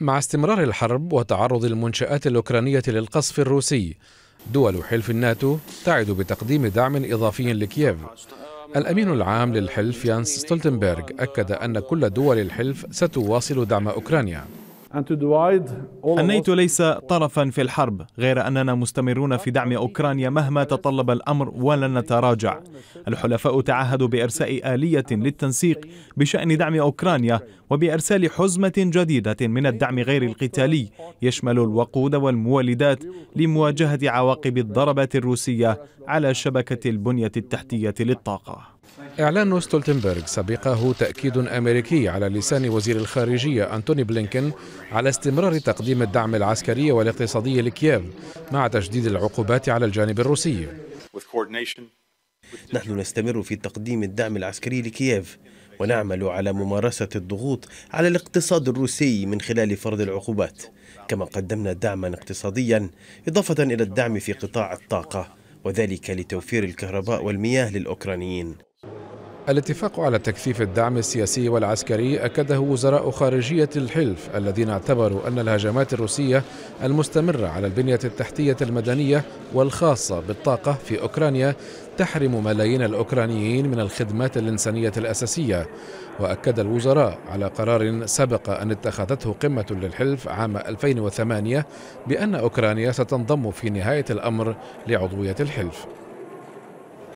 مع استمرار الحرب وتعرض المنشآت الأوكرانية للقصف الروسي دول حلف الناتو تعد بتقديم دعم إضافي لكييف الأمين العام للحلف يانس ستولتنبرغ أكد أن كل دول الحلف ستواصل دعم أوكرانيا النيت ليس طرفا في الحرب غير أننا مستمرون في دعم أوكرانيا مهما تطلب الأمر ولن نتراجع الحلفاء تعهدوا بإرساء آلية للتنسيق بشأن دعم أوكرانيا وبإرسال حزمة جديدة من الدعم غير القتالي يشمل الوقود والمولدات لمواجهة عواقب الضربات الروسية على شبكة البنية التحتية للطاقة إعلان ستولتنبرغ سبقه تأكيد أمريكي على لسان وزير الخارجية أنتوني بلينكن على استمرار تقديم الدعم العسكري والاقتصادي لكييف مع تشديد العقوبات على الجانب الروسي نحن نستمر في تقديم الدعم العسكري لكييف ونعمل على ممارسة الضغوط على الاقتصاد الروسي من خلال فرض العقوبات كما قدمنا دعما اقتصاديا إضافة إلى الدعم في قطاع الطاقة وذلك لتوفير الكهرباء والمياه للأوكرانيين الاتفاق على تكثيف الدعم السياسي والعسكري أكده وزراء خارجية الحلف الذين اعتبروا أن الهجمات الروسية المستمرة على البنية التحتية المدنية والخاصة بالطاقة في أوكرانيا تحرم ملايين الأوكرانيين من الخدمات الإنسانية الأساسية وأكد الوزراء على قرار سبق أن اتخذته قمة للحلف عام 2008 بأن أوكرانيا ستنضم في نهاية الأمر لعضوية الحلف